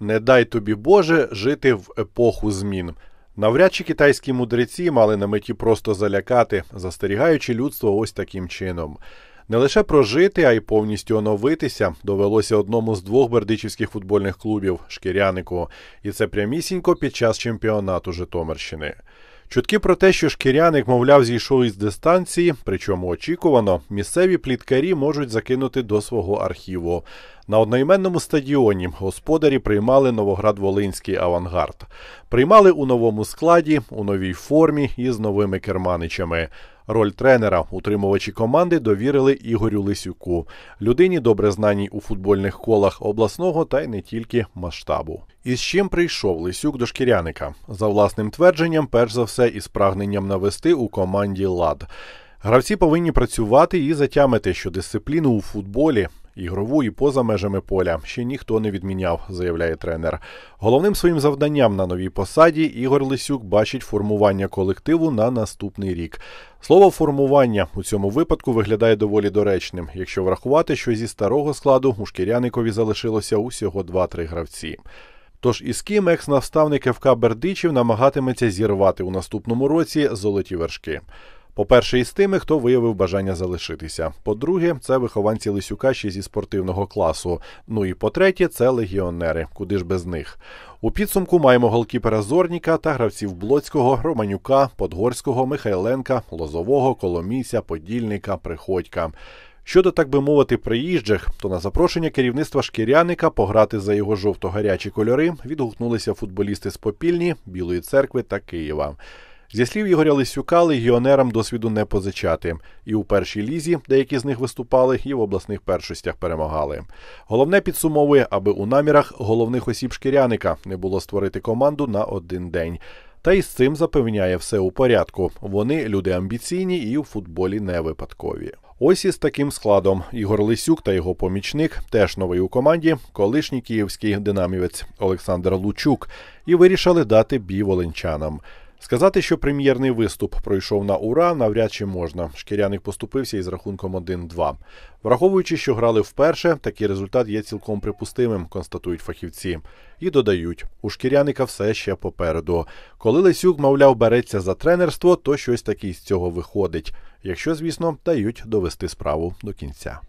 Не дай тобі Боже жити в епоху змін. Навряд чи китайські мудреці мали на меті просто залякати, застерігаючи людство ось таким чином. Не лише прожити, а й повністю оновитися довелося одному з двох бердичівських футбольних клубів шкірянику, і це прямісінько під час чемпіонату Житомирщини. Чутки про те, що шкіряник, мовляв, зійшов із дистанції, причому очікувано, місцеві пліткарі можуть закинути до свого архіву. На одноіменному стадіоні господарі приймали Новоград-Волинський авангард. Приймали у новому складі, у новій формі і з новими керманичами. Роль тренера утримувачі команди довірили Ігорю Лисюку, людині добре знаній у футбольних колах обласного та й не тільки масштабу. Із чим прийшов Лисюк до шкіряника за власним твердженням, перш за все, із прагненням навести у команді лад. Гравці повинні працювати і затямити, що дисципліну у футболі Ігрову і поза межами поля ще ніхто не відміняв, заявляє тренер. Головним своїм завданням на новій посаді Ігор Лисюк бачить формування колективу на наступний рік. Слово формування у цьому випадку виглядає доволі доречним, якщо врахувати, що зі старого складу у шкіряникові залишилося усього 2-3 гравці. Тож із ким екс наставник ФК Бердичів намагатиметься зірвати у наступному році золоті вершки. По-перше, із тими, хто виявив бажання залишитися. По-друге, це вихованці Лисюка ще зі спортивного класу. Ну і по-третє, це легіонери, куди ж без них. У підсумку маємо голкіпера Зорніка та гравців Блоцького, Романюка, Подгорського, Михайленка, Лозового, Коломійця, Подільника, Приходька. Щодо, так би мовити, приїжджих, то на запрошення керівництва шкіряника пограти за його жовто-гарячі кольори відгукнулися футболісти з Попільні, Білої церкви та Києва. Зі слів Ігоря Лисюка, легіонерам досвіду не позичати. І у першій лізі деякі з них виступали, і в обласних першостях перемагали. Головне підсумовує, аби у намірах головних осіб шкіряника не було створити команду на один день. Та й з цим запевняє все у порядку. Вони люди амбіційні і у футболі не випадкові. Ось із таким складом Ігор Лисюк та його помічник, теж новий у команді, колишній київський динамівець Олександр Лучук, і вирішили дати бій волинчанам. Сказати, що прем'єрний виступ пройшов на ура, навряд чи можна. Шкіряник поступився із рахунком 1-2. Враховуючи, що грали вперше, такий результат є цілком припустимим, констатують фахівці. І додають, у шкіряника все ще попереду. Коли Лесюк, мовляв, береться за тренерство, то щось таке з цього виходить. Якщо, звісно, дають довести справу до кінця.